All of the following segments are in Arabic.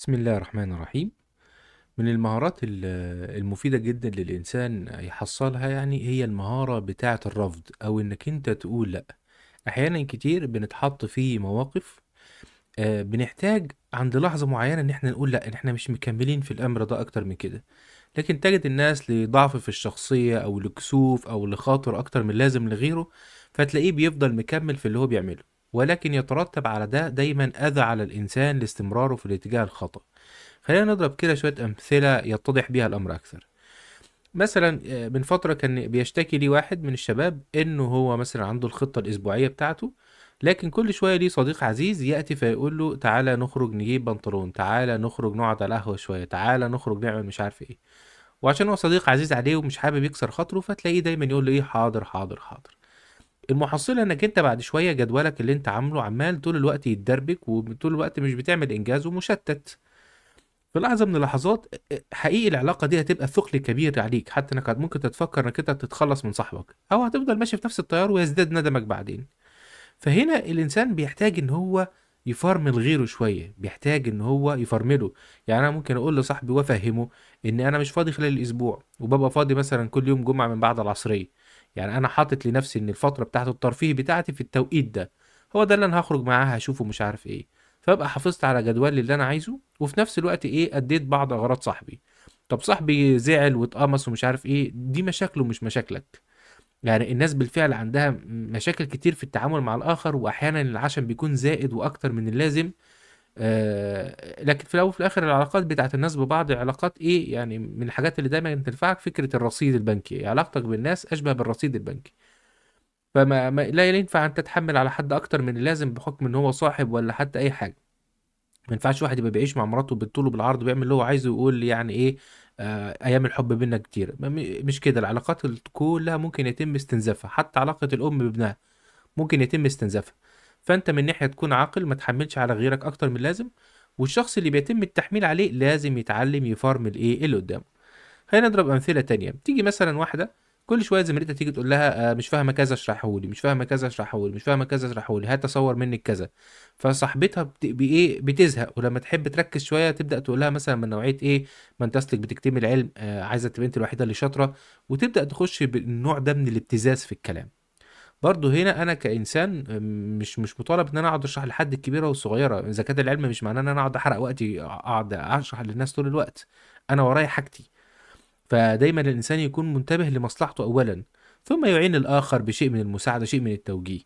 بسم الله الرحمن الرحيم من المهارات المفيدة جدا للإنسان يحصلها يعني هي المهارة بتاعة الرفض أو إنك أنت تقول لأ أحيانا كتير بنتحط في مواقف آه، بنحتاج عند لحظة معينة إن احنا نقول لأ إن احنا مش مكملين في الأمر ده أكتر من كده لكن تجد الناس لضعف في الشخصية أو لكسوف أو لخاطر أكتر من لازم لغيره فتلاقيه بيفضل مكمل في اللي هو بيعمله ولكن يترتب على ده دايما أذى على الإنسان لاستمراره في الاتجاه الخطأ خلينا نضرب كده شوية أمثلة يتضح بيها الأمر أكثر مثلا آه، من فترة كان بيشتكي لي واحد من الشباب إنه هو مثلا عنده الخطة الأسبوعية بتاعته لكن كل شوية ليه صديق عزيز يأتي فيقول له تعالى نخرج نجيب بنطلون تعالى نخرج نقعد على قهوة شوية تعالى نخرج نعمل مش عارف إيه وعشان هو صديق عزيز عليه ومش حابب يكسر خاطره فتلاقيه دايما يقول له إيه حاضر حاضر حاضر المحصله انك انت بعد شويه جدولك اللي انت عامله عمال طول الوقت يتدربك وطول الوقت مش بتعمل انجاز ومشتت في لحظه من اللحظات حقيقي العلاقه دي هتبقى ثقل كبير عليك حتى انك ممكن تتفكر انك انت تتخلص من صاحبك او هتفضل ماشي في نفس التيار ويزداد ندمك بعدين فهنا الانسان بيحتاج ان هو يفرمل غيره شويه بيحتاج ان هو يفرمله يعني انا ممكن اقول لصاحبي وافهمه ان انا مش فاضي خلال الاسبوع وببقى فاضي مثلا كل يوم جمعه من بعد العصريه يعني انا حاطط لنفسي ان الفتره بتاعت الترفيه بتاعتي في التوقيت ده هو ده اللي انا هخرج معاه هشوفه مش عارف ايه فابقى حافظت على جدول اللي انا عايزه وفي نفس الوقت ايه اديت بعض اغراض صاحبي طب صاحبي زعل واتقمص ومش عارف ايه دي مشاكله مش مشاكلك يعني الناس بالفعل عندها مشاكل كتير في التعامل مع الاخر واحيانا العشم بيكون زائد واكتر من اللازم آه، لكن في الاول وفي الاخر العلاقات بتاعت الناس ببعض علاقات ايه يعني من الحاجات اللي دايما تنفعك فكره الرصيد البنكي علاقتك بالناس اشبه بالرصيد البنكي فما ما لا ينفع ان تتحمل على حد اكتر من اللازم بحكم ان هو صاحب ولا حتى اي حاجه ما ينفعش واحد يبقى بيعيش مع مراته بالطول وبالعرض بيعمل اللي هو عايزه ويقول يعني ايه آه ايام الحب بينا كتير مش كده العلاقات كلها ممكن يتم استنزافها حتى علاقه الام بابنها ممكن يتم استنزافها فانت من ناحيه تكون عاقل ما تحملش على غيرك اكتر من اللازم والشخص اللي بيتم التحميل عليه لازم يتعلم يفارم الايه اللي قدامه خلينا نضرب امثله تانية تيجي مثلا واحده كل شويه زميلتها تيجي تقول لها آه، مش فاهمه كذا اشرحهولي مش فاهمه كذا اشرحهولي مش فاهمه كذا اشرحهولي هات اصور منك كذا فصاحبتها بت... بايه بتزهق ولما تحب تركز شويه تبدا تقول لها مثلا من نوعيه ايه ما انت اصلك بتكتمل العلم آه عايزه تبقى انت الوحيده اللي شاطره وتبدا تخش بالنوع ده من الابتزاز في الكلام برضه هنا انا كانسان مش مش مطالب ان انا اقعد اشرح لحد الكبيره والصغيره اذا كان العلم مش معناه ان انا اقعد احرق وقتي اقعد اشرح للناس طول الوقت انا ورايا حاجتي فدايما الانسان يكون منتبه لمصلحته اولا ثم يعين الاخر بشيء من المساعده شيء من التوجيه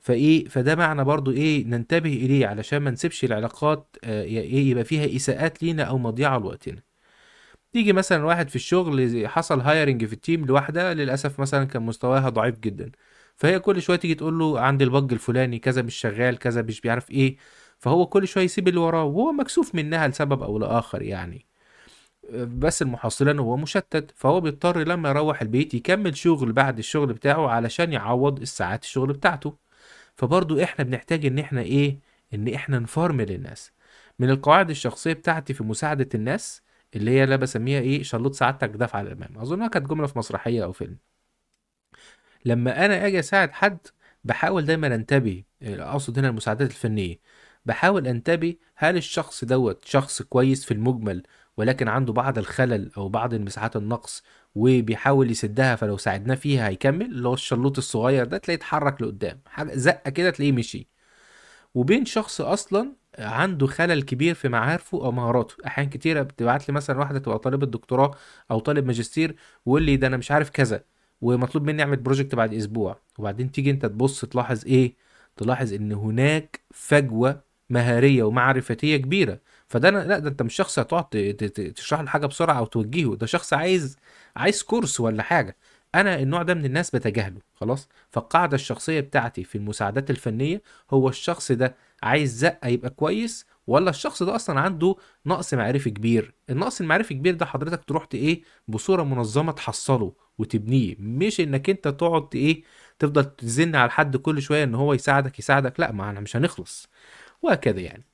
فايه فده معنى برضو ايه ننتبه اليه علشان ما نسيبش العلاقات آه، ايه يبقى فيها اساءات لينا او مضيعه لوقتنا تيجي مثلا واحد في الشغل حصل هايرنج في التيم لواحده للاسف مثلا كان مستواها ضعيف جدا فهي كل شويه تيجي تقول له عندي البج الفلاني كذا مش شغال كذا مش بيعرف ايه فهو كل شويه يسيب اللي وراه وهو مكسوف منها لسبب او لاخر يعني بس المحصلة ان هو مشتت فهو بيضطر لما يروح البيت يكمل شغل بعد الشغل بتاعه علشان يعوض الساعات الشغل بتاعته فبرضو احنا بنحتاج ان احنا ايه ان احنا نفرمل الناس من القواعد الشخصية بتاعتي في مساعدة الناس اللي هي لا بسميها ايه شلوت سعادتك دفع الامام اظنها كانت جملة في مسرحية او فيلم لما انا اجي اساعد حد بحاول دايما انتبه اقصد هنا المساعدات الفنيه بحاول انتبه هل الشخص دوت شخص كويس في المجمل ولكن عنده بعض الخلل او بعض المساحات النقص وبيحاول يسدها فلو ساعدناه فيها هيكمل اللي هو الشلوط الصغير ده تلاقيه اتحرك لقدام حاجه زقه كده تلاقيه مشي وبين شخص اصلا عنده خلل كبير في معارفه او مهاراته احيان كتيره بتبعت لي مثلا واحده تبقى طالبه دكتوراه او طالب ماجستير ويقول لي ده انا مش عارف كذا ومطلوب مني اعمل بروجكت بعد اسبوع وبعدين تيجي انت تبص تلاحظ ايه تلاحظ ان هناك فجوه مهاريه ومعرفتيه كبيره فده أنا لا ده انت مش شخص هتقعد تشرح له حاجه بسرعه او توجهه ده شخص عايز عايز كورس ولا حاجه انا النوع ده من الناس بتجاهله خلاص فالقاعده الشخصيه بتاعتي في المساعدات الفنيه هو الشخص ده عايز زقه يبقى كويس ولا الشخص ده اصلا عنده نقص معرفي كبير النقص المعرفي الكبير ده حضرتك تروح ايه بصوره منظمه تحصله وتبنيه مش انك انت تقعد ايه تفضل تزن على حد كل شويه ان هو يساعدك يساعدك لا ما احنا مش هنخلص وهكذا يعني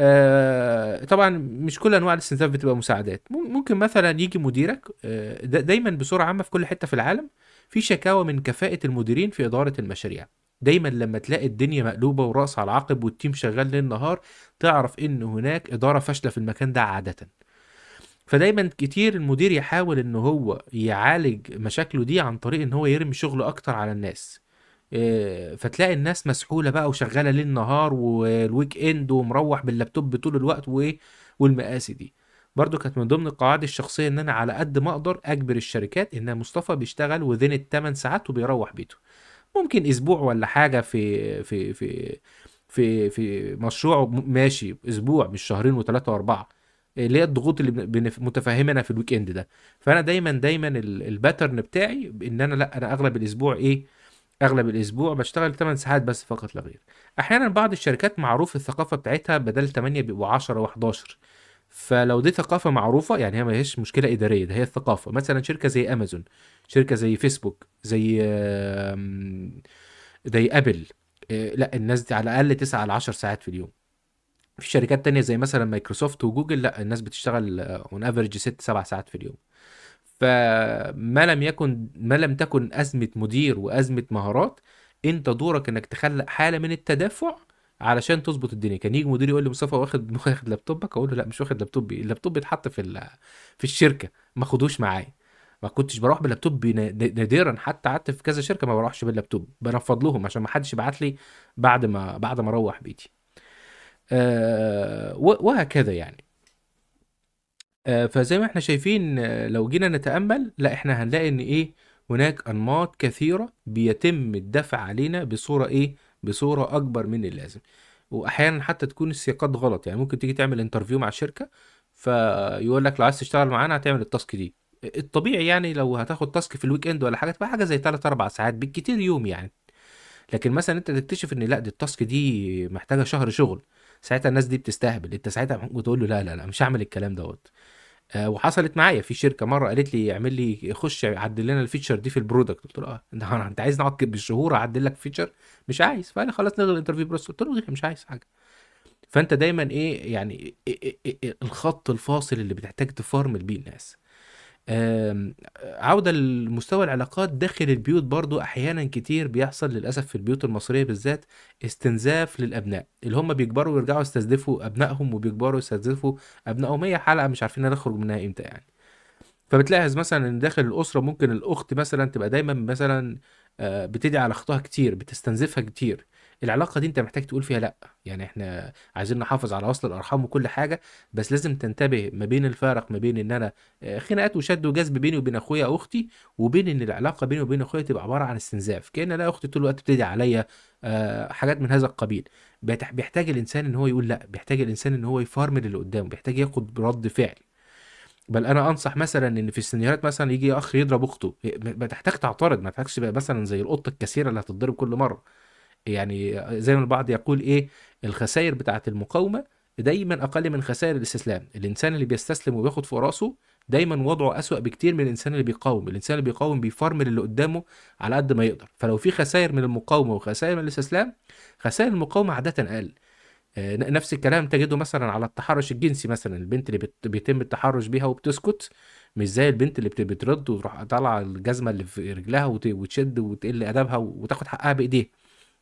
آه طبعا مش كل انواع الاستنزاف بتبقى مساعدات ممكن مثلا يجي مديرك آه دايما بصوره عامه في كل حته في العالم في شكاوى من كفاءه المديرين في اداره المشاريع دايما لما تلاقي الدنيا مقلوبه وراس على عقب والتيم شغال ليل نهار تعرف ان هناك اداره فاشله في المكان ده عاده فدايما كتير المدير يحاول ان هو يعالج مشاكله دي عن طريق ان هو يرمي شغله اكتر على الناس آه، فتلاقي الناس مسحوله بقى وشغاله ليل نهار والويك اند ومروح باللابتوب طول الوقت وايه والمقاسي دي برضو كانت من ضمن القواعد الشخصية ان انا على قد ما اقدر اجبر الشركات ان مصطفى بيشتغل وذين الثمان ساعات وبيروح بيته ممكن اسبوع ولا حاجة في في في في في مشروع ماشي اسبوع مش شهرين وثلاثة واربعة اللي هي الضغوط اللي متفهمنا في الويك اند ده فانا دايما دايما الباترن بتاعي ان انا لا انا اغلب الاسبوع ايه اغلب الاسبوع بشتغل 8 ساعات بس فقط لا غير احيانا بعض الشركات معروف الثقافه بتاعتها بدل 8 بيبقوا 10 و11 فلو دي ثقافه معروفه يعني هي ما هيش مشكله اداريه ده هي الثقافه مثلا شركه زي امازون شركه زي فيسبوك زي زي ابل آه، لا الناس دي على الاقل 9 ل 10 ساعات في اليوم في شركات تانية زي مثلا مايكروسوفت وجوجل لا الناس بتشتغل اون افريج ست سبع ساعات في اليوم فما لم يكن ما لم تكن ازمه مدير وازمه مهارات انت دورك انك تخلق حاله من التدافع علشان تظبط الدنيا كان يجي مدير يقول لي مصطفى واخد واخد لابتوبك اقول له لا مش واخد لابتوبي اللابتوب اتحط في في الشركه ما خدوش معايا ما كنتش بروح باللابتوب نادرا حتى قعدت في كذا شركه ما بروحش باللابتوب بنفض لهم عشان ما حدش يبعت لي بعد ما بعد ما اروح بيتي آه، وهكذا يعني آه، فزي ما احنا شايفين آه، لو جينا نتامل لا احنا هنلاقي ان ايه هناك انماط كثيره بيتم الدفع علينا بصوره ايه بصوره اكبر من اللازم واحيانا حتى تكون السياقات غلط يعني ممكن تيجي تعمل انترفيو مع شركه فيقول لك لو عايز تشتغل معانا هتعمل التاسك دي الطبيعي يعني لو هتاخد تاسك في الويك اند ولا حاجه تبقى حاجه زي 3 4 ساعات بالكتير يوم يعني لكن مثلا انت تكتشف ان لا دي التاسك دي محتاجه شهر شغل ساعتها الناس دي بتستهبل انت ساعتها بتقول له لا لا لا مش هعمل الكلام دوت آه وحصلت معايا في شركه مره قالت لي اعمل لي خش عدل لنا الفيتشر دي في البرودكت قلت له اه انت عايز نقعد بالشهور اعدل لك فيتشر مش عايز فقال لي خلاص نلغي الانترفيو بروسس قلت له مش عايز حاجه فانت دايما ايه يعني إيه إيه إيه الخط الفاصل اللي بتحتاج تفرمل بيه الناس عودة لمستوى العلاقات داخل البيوت برضو أحيانا كتير بيحصل للأسف في البيوت المصرية بالذات استنزاف للأبناء اللي هم بيكبروا ويرجعوا يستنزفوا أبنائهم وبيكبروا يستنزفوا أبنائهم هي حلقة مش عارفين نخرج منها إمتى يعني فبتلاحظ مثلا ان داخل الاسره ممكن الاخت مثلا تبقى دايما مثلا آه، بتدعي على اختها كتير بتستنزفها كتير العلاقه دي انت محتاج تقول فيها لا يعني احنا عايزين نحافظ على وصل الارحام وكل حاجه بس لازم تنتبه ما بين الفارق ما بين ان انا آه، خناقات وشد وجذب بيني وبين اخويا او اختي وبين ان العلاقه بيني وبين اخويا تبقى عباره عن استنزاف كان انا اختي طول الوقت بتدعي عليا آه، حاجات من هذا القبيل بيحتاج الانسان ان هو يقول لا بيحتاج الانسان ان هو يفارمل اللي قدامه بيحتاج ياخد رد فعل بل انا انصح مثلا ان في السيناريوهات مثلا يجي اخ يضرب اخته ما تحتاج تعترض ما تحتاجش مثلا زي القطه الكثيره اللي هتضرب كل مره يعني زي ما البعض يقول ايه الخسائر بتاعه المقاومه دايما اقل من خسائر الاستسلام الانسان اللي بيستسلم وبياخد فوق راسه دايما وضعه اسوأ بكتير من الانسان اللي بيقاوم الانسان اللي بيقاوم بيفرمل اللي قدامه على قد ما يقدر فلو في خسائر من المقاومه وخسائر من الاستسلام خسائر المقاومه عاده اقل آه، نفس الكلام تجده مثلا على التحرش الجنسي مثلا البنت اللي بيتم التحرش بيها وبتسكت مش زي البنت اللي بترد وتروح طالعه الجزمه اللي في رجلها وتشد وتقل ادبها وتاخد حقها بايديها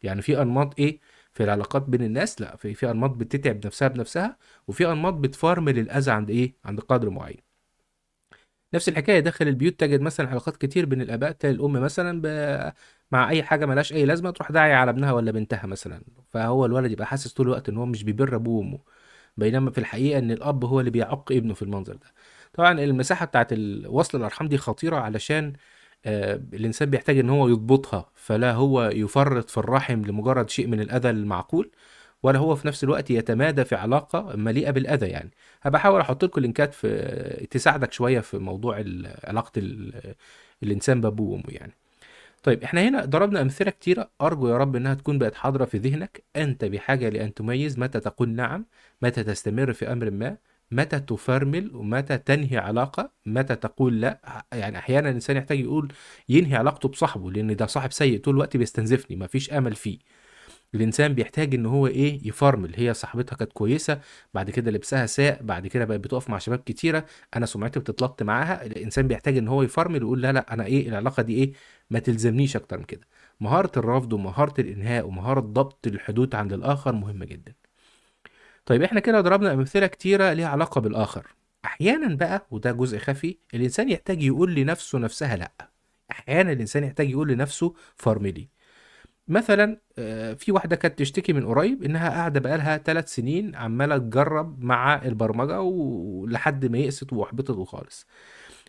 يعني في انماط ايه في العلاقات بين الناس لا في في انماط بتتعب نفسها بنفسها وفي انماط بتفارمل للاذى عند ايه عند قدر معين نفس الحكايه داخل البيوت تجد مثلا علاقات كتير بين الاباء تلاقي الام مثلا ب... مع اي حاجه ملهاش اي لازمه تروح داعيه على ابنها ولا بنتها مثلا فهو الولد يبقى حاسس طول الوقت ان هو مش بيبر ابوه وامه بينما في الحقيقه ان الاب هو اللي بيعق ابنه في المنظر ده طبعا المساحه بتاعت وصل الارحام دي خطيره علشان آه، الانسان بيحتاج ان هو يضبطها فلا هو يفرط في الرحم لمجرد شيء من الاذى المعقول ولا هو في نفس الوقت يتمادى في علاقه مليئه بالاذى يعني هبقى احاول احط لكم لينكات في تساعدك شويه في موضوع علاقه الانسان بابوه وامه يعني طيب احنا هنا ضربنا امثله كتيره ارجو يا رب انها تكون بقت حاضره في ذهنك انت بحاجه لان تميز متى تقول نعم متى تستمر في امر ما متى تفرمل ومتى تنهي علاقه متى تقول لا يعني احيانا الانسان يحتاج يقول ينهي علاقته بصاحبه لان ده صاحب سيء طول الوقت بيستنزفني مفيش امل فيه الانسان بيحتاج ان هو ايه يفرمل هي صاحبتها كانت كويسه بعد كده لبسها ساء بعد كده بقت بتقف مع شباب كتيره انا سمعتي بتتلط معاها الانسان بيحتاج ان هو يفرمل ويقول لا لا انا ايه العلاقه دي ايه ما تلزمنيش اكتر من كده مهاره الرفض ومهاره الانهاء ومهاره ضبط الحدود عند الاخر مهمه جدا طيب احنا كده ضربنا امثله كتيره ليها علاقه بالاخر احيانا بقى وده جزء خفي الانسان يحتاج يقول لنفسه نفسها لا احيانا الانسان يحتاج يقول لنفسه فرملي مثلا آه، في واحدة كانت تشتكي من قريب إنها قاعدة بقالها ثلاث سنين عمالة تجرب مع البرمجة ولحد ما يقست وأحبطت وخالص.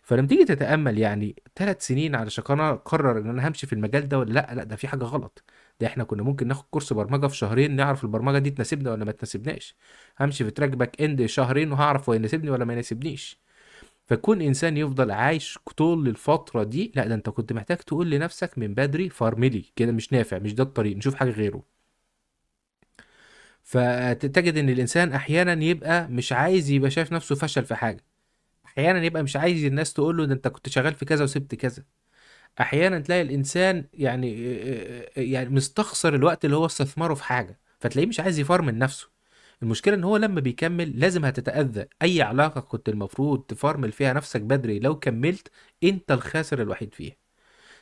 فلما تيجي تتأمل يعني ثلاث سنين علشان أنا أقرر إن أنا همشي في المجال ده ولا لأ لأ ده في حاجة غلط ده احنا كنا ممكن ناخد كورس برمجه في شهرين نعرف البرمجه دي تناسبنا ولا ما تناسبناش همشي في تراك باك اند شهرين وهعرف هو يناسبني ولا ما يناسبنيش فكون انسان يفضل عايش طول الفتره دي لا ده انت كنت محتاج تقول لنفسك من بدري فارملي كده مش نافع مش ده الطريق نشوف حاجه غيره فتجد ان الانسان احيانا يبقى مش عايز يبقى شايف نفسه فشل في حاجه احيانا يبقى مش عايز الناس تقول له ده انت كنت شغال في كذا وسبت كذا احيانا تلاقي الانسان يعني يعني مستخسر الوقت اللي هو استثمره في حاجه فتلاقيه مش عايز يفار من نفسه المشكلة ان هو لما بيكمل لازم هتتأذى اي علاقة كنت المفروض تفرمل فيها نفسك بدري لو كملت انت الخاسر الوحيد فيها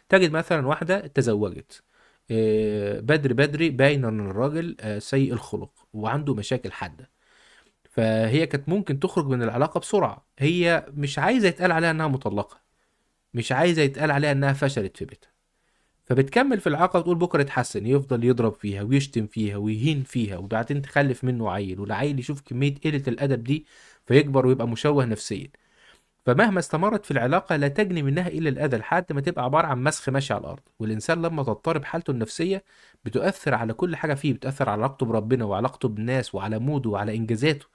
تجد مثلا واحدة تزوجت بدري بدري باين ان الراجل سيء الخلق وعنده مشاكل حادة فهي كانت ممكن تخرج من العلاقة بسرعة هي مش عايزة يتقال عليها انها مطلقة مش عايزه يتقال عليها انها فشلت في بيتها فبتكمل في العلاقه وتقول بكره اتحسن يفضل يضرب فيها ويشتم فيها ويهين فيها وبعدين تخلف منه عيل والعيل يشوف كميه قله الادب دي فيكبر ويبقى مشوه نفسيا فمهما استمرت في العلاقه لا تجني منها الا الاذى لحد ما تبقى عباره عن مسخ ماشي على الارض والانسان لما تضطرب حالته النفسيه بتؤثر على كل حاجه فيه بتؤثر على علاقته بربنا وعلاقته بالناس وعلى موده وعلى انجازاته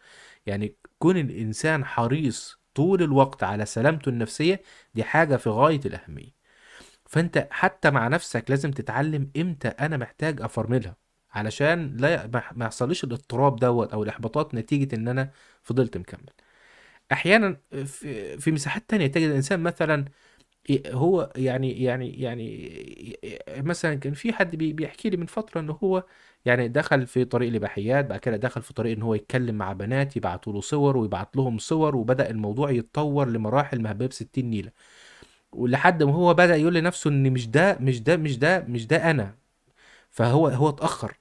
يعني كون الانسان حريص طول الوقت على سلامته النفسية دي حاجة في غاية الأهمية فأنت حتى مع نفسك لازم تتعلم إمتى أنا محتاج أفرملها علشان لا ما يحصلش الاضطراب دوت أو الإحباطات نتيجة إن أنا فضلت مكمل أحيانا في مساحات تانية تجد الإنسان مثلا هو يعني يعني يعني مثلا كان في حد بيحكي لي من فترة إن هو يعني دخل في طريق الاباحيات بعد كده دخل في طريق ان هو يتكلم مع بنات يبعتوا له صور ويبعت لهم صور وبدا الموضوع يتطور لمراحل مهباب 60 نيله ولحد ما هو بدا يقول لنفسه ان مش ده مش ده مش ده مش ده انا فهو هو اتاخر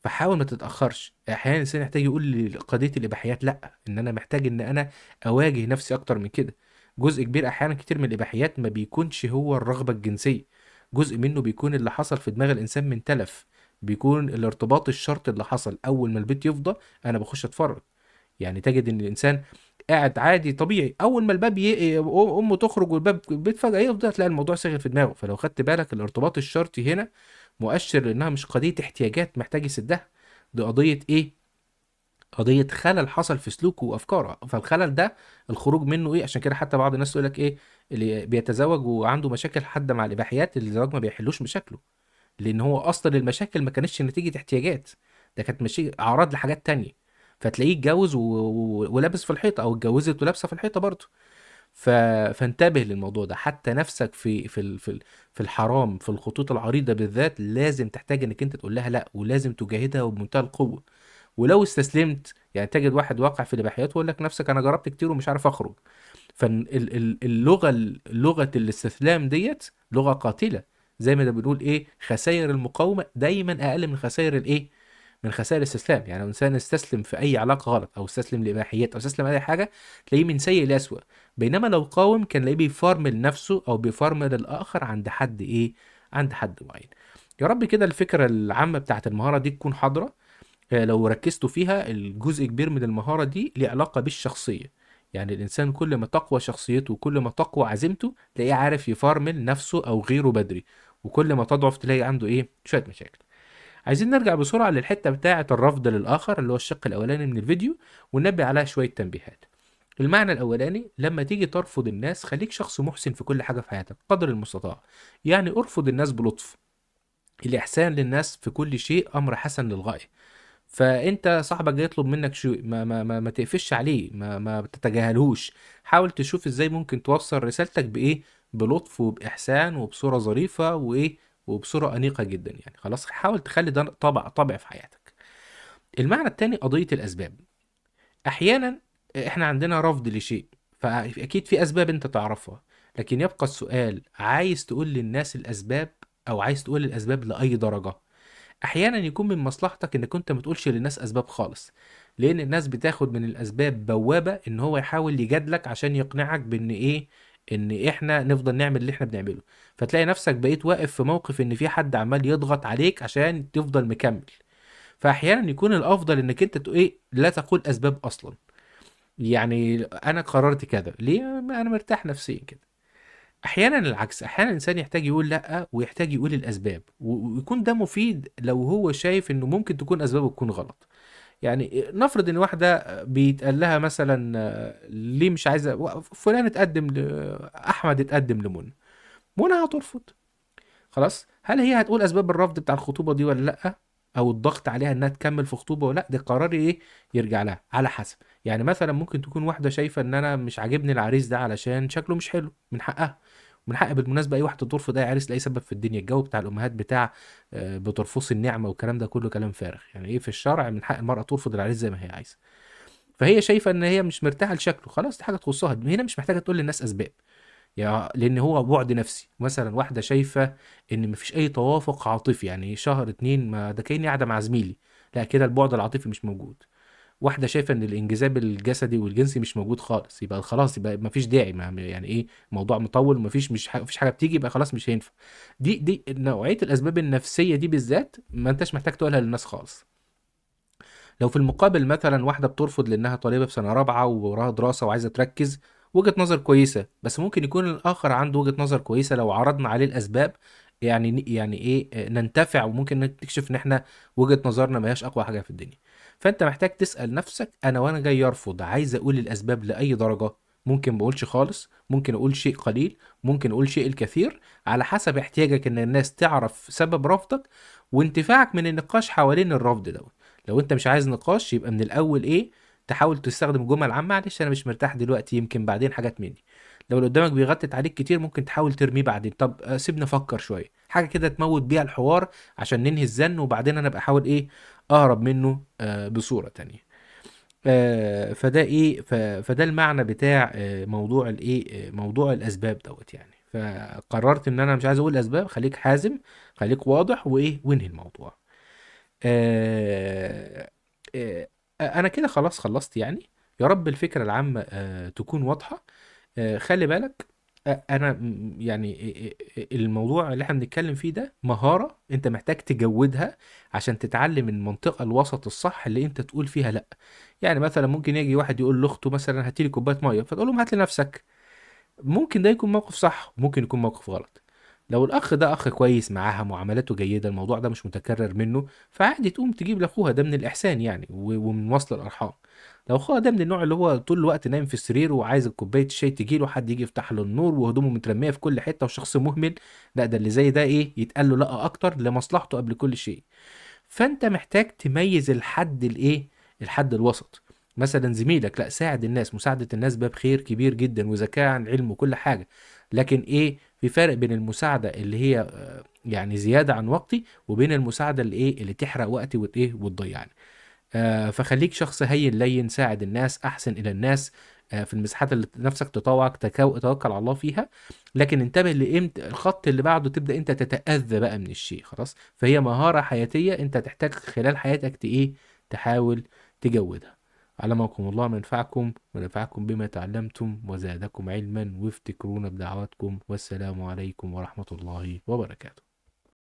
فحاول ما تتاخرش احيانا الانسان يحتاج يقول لقضيه الاباحيات لا ان انا محتاج ان انا اواجه نفسي اكتر من كده جزء كبير احيانا كتير من الاباحيات ما بيكونش هو الرغبه الجنسيه جزء منه بيكون اللي حصل في دماغ الانسان من تلف بيكون الارتباط الشرط اللي حصل اول ما البيت يفضى انا بخش اتفرج يعني تجد ان الانسان قاعد عادي طبيعي اول ما الباب يق... آه، امه تخرج والباب البيت فجاه يفضى تلاقي الموضوع ساغر في دماغه فلو خدت بالك الارتباط الشرطي هنا مؤشر لانها مش قضيه احتياجات محتاج يسدها دي قضيه ايه قضية خلل حصل في سلوكه وأفكاره فالخلل ده الخروج منه إيه عشان كده حتى بعض الناس يقول لك إيه اللي بيتزوج وعنده مشاكل حد مع الإباحيات الزواج ما بيحلوش مشاكله لان هو اصلا المشاكل ما كانتش نتيجه احتياجات ده كانت مشي اعراض لحاجات تانية فتلاقيه اتجوز و... و... ولابس في الحيطه او اتجوزت ولابسه في الحيطه برضه ف... فانتبه للموضوع ده حتى نفسك في في في, في الحرام في الخطوط العريضه بالذات لازم تحتاج انك انت تقول لها لا ولازم تجاهدها وبمنتهى القوه ولو استسلمت يعني تجد واحد واقع في الاباحيات ويقول لك نفسك انا جربت كتير ومش عارف اخرج فاللغه اللغه الاستسلام ديت لغه قاتله زي ما ده بنقول ايه خسائر المقاومه دايما اقل من خسائر الايه من خسائر الاستسلام يعني لو انسان استسلم في اي علاقه غلط او استسلم لاباحيات او استسلم اي حاجه تلاقيه من سيء لاسوء بينما لو قاوم كان تلاقيه بيفرمل نفسه او بيفرمل الاخر عند حد ايه عند حد معين يا رب كده الفكره العامه بتاعت المهاره دي تكون حاضره آه، لو ركزتوا فيها الجزء كبير من المهاره دي ليه علاقه بالشخصيه يعني الانسان كل ما تقوى شخصيته وكل ما تقوى عزيمته تلاقيه عارف يفرمل نفسه او غيره بدري وكل ما تضعف تلاقي عنده ايه شويه مشاكل عايزين نرجع بسرعه للحته بتاعه الرفض للاخر اللي هو الشق الاولاني من الفيديو وننبه عليها شويه تنبيهات المعنى الاولاني لما تيجي ترفض الناس خليك شخص محسن في كل حاجه في حياتك قدر المستطاع يعني ارفض الناس بلطف الاحسان للناس في كل شيء امر حسن للغايه فانت صاحبك جاي يطلب منك شيء ما ما ما, ما تقفش عليه ما ما تتجاهلهوش حاول تشوف ازاي ممكن توصل رسالتك بايه بلطف وبإحسان وبصورة ظريفة وإيه وبصورة أنيقة جدا يعني خلاص حاول تخلي ده طبع طبع في حياتك المعنى التاني قضية الأسباب أحيانا إحنا عندنا رفض لشيء فأكيد في أسباب أنت تعرفها لكن يبقى السؤال عايز تقول للناس الأسباب أو عايز تقول الأسباب لأي درجة أحيانا يكون من مصلحتك إنك أنت ما تقولش للناس أسباب خالص لأن الناس بتاخد من الأسباب بوابة إن هو يحاول يجادلك عشان يقنعك بإن إيه ان احنا نفضل نعمل اللي احنا بنعمله فتلاقي نفسك بقيت واقف في موقف ان في حد عمال يضغط عليك عشان تفضل مكمل فاحيانا يكون الافضل انك انت ايه لا تقول اسباب اصلا يعني انا قررت كذا ليه انا مرتاح نفسيا كده احيانا العكس احيانا الانسان يحتاج يقول لا ويحتاج يقول الاسباب ويكون ده مفيد لو هو شايف انه ممكن تكون اسبابه تكون غلط يعني نفرض ان واحده بيتقال لها مثلا ليه مش عايزه فلان اتقدم احمد اتقدم لمنى منى هترفض خلاص هل هي هتقول اسباب الرفض بتاع الخطوبه دي ولا لا او الضغط عليها انها تكمل في خطوبه ولا لا ده قرار ايه يرجع لها على حسب يعني مثلا ممكن تكون واحده شايفه ان انا مش عاجبني العريس ده علشان شكله مش حلو من حقها من حق بالمناسبه اي واحد ترفض اي عريس لاي سبب في الدنيا الجو بتاع الامهات بتاع آه، بترفصي النعمه والكلام ده كله كلام فارغ يعني ايه في الشرع من حق المراه ترفض العريس زي ما هي عايزه فهي شايفه ان هي مش مرتاحه لشكله خلاص دي حاجه تخصها هنا مش محتاجه تقول للناس اسباب يعني لان هو بعد نفسي مثلا واحده شايفه ان مفيش اي توافق عاطفي يعني شهر اتنين ما ده كاني قاعده مع زميلي لا كده البعد العاطفي مش موجود واحده شايفه ان الانجذاب الجسدي والجنسي مش موجود خالص يبقى خلاص يبقى مفيش داعي داعي يعني ايه موضوع مطول ومفيش مش مفيش حاجه بتيجي يبقى خلاص مش هينفع دي دي نوعيه الاسباب النفسيه دي بالذات ما انتش محتاج تقولها للناس خالص لو في المقابل مثلا واحده بترفض لانها طالبه في سنه رابعه ووراها دراسه وعايزه تركز وجهه نظر كويسه بس ممكن يكون الاخر عنده وجهه نظر كويسه لو عرضنا عليه الاسباب يعني يعني ايه ننتفع وممكن نكتشف ان احنا وجهه نظرنا ما هياش اقوى حاجه في الدنيا فانت محتاج تسال نفسك انا وانا جاي ارفض عايز اقول الاسباب لاي درجه ممكن بقولش خالص ممكن اقول شيء قليل ممكن اقول شيء الكثير على حسب احتياجك ان الناس تعرف سبب رفضك وانتفاعك من النقاش حوالين الرفض دوت لو انت مش عايز نقاش يبقى من الاول ايه تحاول تستخدم جمل عامه معلش انا مش مرتاح دلوقتي يمكن بعدين حاجات مني لو اللي قدامك بيغطت عليك كتير ممكن تحاول ترميه بعدين طب آه، سيبني افكر شويه حاجه كده تموت بيها الحوار عشان ننهي الزن وبعدين انا ابقى احاول ايه اهرب منه آه، بصوره تانية آه، فده ايه فده المعنى بتاع آه، موضوع الايه موضوع الاسباب دوت يعني فقررت ان انا مش عايز اقول اسباب خليك حازم خليك واضح وايه وانهي الموضوع انا كده خلاص خلصت يعني يا رب الفكره العامه تكون واضحه خلي بالك انا يعني الموضوع اللي احنا بنتكلم فيه ده مهاره انت محتاج تجودها عشان تتعلم المنطقه الوسط الصح اللي انت تقول فيها لا يعني مثلا ممكن يجي واحد يقول لاخته مثلا هاتي لي كوبايه ميه فتقول لهم هات لنفسك ممكن ده يكون موقف صح وممكن يكون موقف غلط لو الاخ ده اخ كويس معاها معاملته جيده الموضوع ده مش متكرر منه فعادي تقوم تجيب لاخوها ده من الاحسان يعني ومن وصل الارحام لو اخوها ده من النوع اللي هو طول الوقت نايم في سريره وعايز كوبايه الشاي تجيله حد يجي يفتح له النور وهدومه مترميه في كل حته وشخص مهمل لا ده اللي زي ده ايه يتقال له لا اكتر لمصلحته قبل كل شيء فانت محتاج تميز الحد الايه الحد الوسط مثلا زميلك لا ساعد الناس مساعده الناس باب خير كبير جدا وذكاء عن علم وكل حاجه لكن ايه في فرق بين المساعده اللي هي آه، يعني زياده عن وقتي وبين المساعده اللي ايه اللي تحرق وقتي وايه وتضيعني آه فخليك شخص هين لين ساعد الناس احسن الى الناس آه في المساحات اللي نفسك تطوعك توكل على الله فيها لكن انتبه لامتى الخط اللي بعده تبدا انت تتاذى بقى من الشيء خلاص فهي مهاره حياتيه انت تحتاج خلال حياتك تايه تحاول تجودها علمكم الله منفعكم ونفعكم بما تعلمتم وزادكم علما وافتكرونا بدعواتكم والسلام عليكم ورحمة الله وبركاته